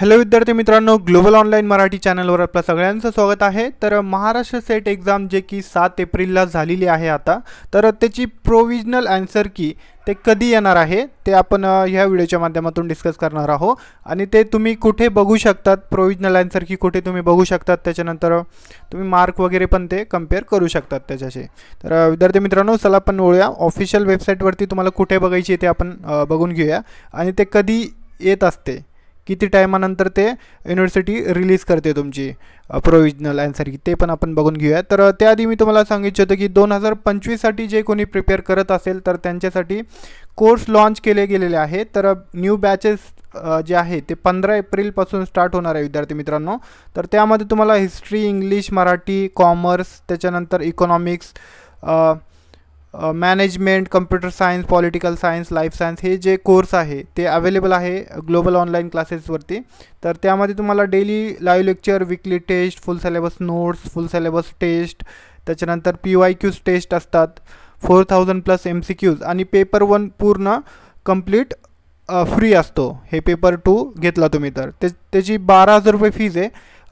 hello विद्यार्थी मित्रांनो global online Marathi चॅनलवर आपलं सगळ्यांचं स्वागत आहे तर महाराष्ट्र सेट एक्झाम जे की सात एप्रिलला झालेली आहे आता तर त्याची प्रोविजनल ॲन्सर की ते कधी येणार आहे ते आपण ह्या व्हिडिओच्या माध्यमातून डिस्कस करणार आहोत आणि ते तुम्ही कुठे बघू शकतात प्रोविजनल ॲन्सर की कुठे तुम्ही बघू शकतात त्याच्यानंतर तुम्ही मार्क वगैरे पण ते कम्पेअर करू शकतात त्याच्याशी तर विद्यार्थी मित्रांनो चला पण ओळूया ऑफिशियल वेबसाईटवरती तुम्हाला कुठे बघायची ते आपण बघून घेऊया आणि ते कधी येत असते किती टायमानंतर ते युनिव्हर्सिटी रिलीज करते तुमची प्रोविजनल आन्सर की ते पण आपण बघून घेऊया तर त्याआधी मी तुम्हाला सांगितलं इच्छितो की दोन हजार पंचवीससाठी जे कोणी प्रिपेअर करत असेल तर त्यांच्यासाठी कोर्स लॉन्च केले गेलेले आहे तर न्यू बॅचेस जे आहे ते पंधरा एप्रिलपासून स्टार्ट होणार आहे विद्यार्थी मित्रांनो तर त्यामध्ये तुम्हाला हिस्ट्री इंग्लिश मराठी कॉमर्स त्याच्यानंतर economics management computer science political science life science हे जे कोर्स आहे ते अवेलेबल आहे ग्लोबल ऑनलाईन क्लासेसवरती तर त्यामध्ये तुम्हाला daily live lecture weekly test full syllabus notes full syllabus test त्याच्यानंतर पी वाय क्यूज टेस्ट असतात four thousand plus M C Qs आणि पेपर वन पूर्ण कम्प्लीट फ्री असतो हे पेपर टू घेतला तुम्ही तर ते त्याची बारा हजार रुपये फीज आहे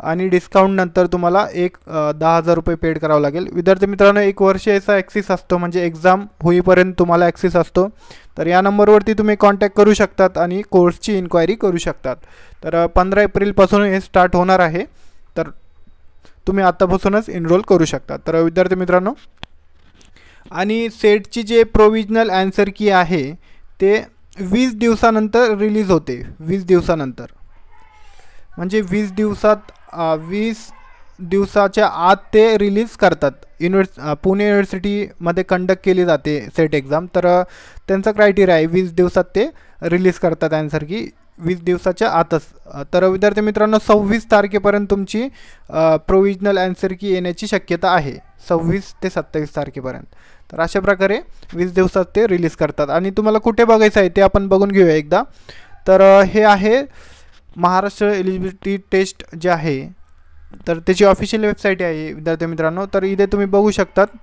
आणि डिस्काउंटनंतर तुम्हाला एक दहा हजार रुपये पेड करावं लागेल विद्यार्थी मित्रांनो एक वर्ष याचा ॲक्सिस असतो म्हणजे एक्झाम होईपर्यंत तुम्हाला ॲक्सिस असतो तर या नंबरवरती तुम्ही कॉन्टॅक्ट करू शकतात आणि कोर्सची इन्क्वायरी करू शकतात तर पंधरा एप्रिलपासून हे स्टार्ट होणार आहे तर तुम्ही आत्तापासूनच एनरोल करू शकता तर विद्यार्थी मित्रांनो आणि सेटची जे प्रोविजनल ॲन्सर की आहे ते वीस दिवसानंतर रिलीज होते वीस दिवसानंतर म्हणजे वीस दिवसात वीस दिवसाच्या आत ते रिलीज करतात युनिव्हर्स पुणे युनिव्हर्सिटीमध्ये कंडक्ट केली जाते सेट एक्झाम तर त्यांचा क्रायटेरिया आहे वीस दिवसात ते रिलीज करतात ॲन्सर की वीस दिवसाच्या आतच तर विद्यार्थी मित्रांनो सव्वीस तारखेपर्यंत तुमची प्रोविजनल ॲन्सर की येण्याची शक्यता आहे सव्वीस ते सत्तावीस तारखेपर्यंत तर अशा प्रकारे वीस दिवसात ते रिलीज करतात आणि तुम्हाला कुठे बघायचं आहे ते आपण बघून घेऊया एकदा तर हे आहे महाराष्ट्र एलिजिबिलिटी टेस्ट जे आहे तर त्याची ऑफिशियल वेबसाईट आहे विद्यार्थी मित्रांनो तर इथे तुम्ही बघू शकतात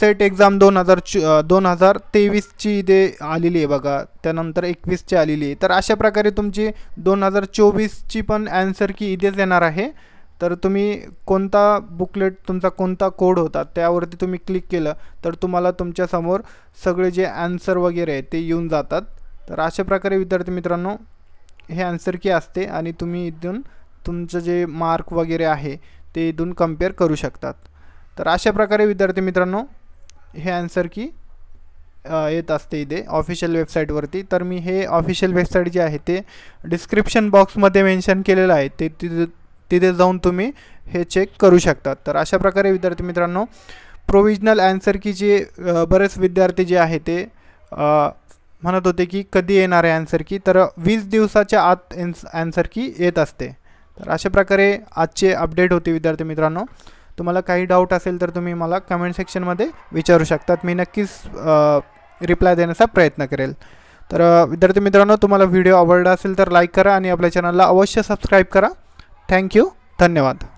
सेट एक्झाम दोन हजार चो दोन हजार तेवीसची इथे आलेली आहे बघा त्यानंतर एकवीसची आलेली आहे तर अशा प्रकारे तुमची दोन हजार चोवीसची पण ॲन्सर की इथेच येणार आहे तर तुम्ही कोणता बुकलेट तुमचा कोणता कोड होता त्यावरती तुम्ही क्लिक केलं तर तुम्हाला तुमच्यासमोर सगळे जे ॲन्सर वगैरे आहे ते येऊन जातात तर अशा प्रकारे विद्यार्थी मित्रांनो हे आन्सर की असते आणि तुम्ही इथून तुमचं जे मार्क वगैरे आहे ते इथून कम्पेअर करू शकतात तर अशा प्रकारे विद्यार्थी मित्रांनो हे आन्सर की येत असते इथे ऑफिशियल वेबसाईटवरती तर मी हे ऑफिशियल वेबसाईट जे आहे ते डिस्क्रिप्शन बॉक्समध्ये मेन्शन केलेलं आहे ते तिथे तिथे जाऊन तुम्ही हे चेक करू शकतात तर अशा प्रकारे विद्यार्थी मित्रांनो प्रोविजनल आन्सर की जे बरेच विद्यार्थी जे आहे ते म्हणत होते की कधी येणार आहे आन्सर की तर वीस दिवसाच्या आत एन्स आन्सर की येत असते तर अशा प्रकारे आजचे अपडेट होते विद्यार्थी मित्रांनो तुम्हाला काही डाऊट असेल तर तुम्ही मला कमेंट सेक्शनमध्ये विचारू शकतात मी नक्कीच रिप्लाय देण्याचा प्रयत्न करेल तर विद्यार्थी मित्रांनो तुम्हाला व्हिडिओ आवडला असेल तर लाईक करा आणि आपल्या चॅनलला अवश्य सबस्क्राईब करा थँक्यू धन्यवाद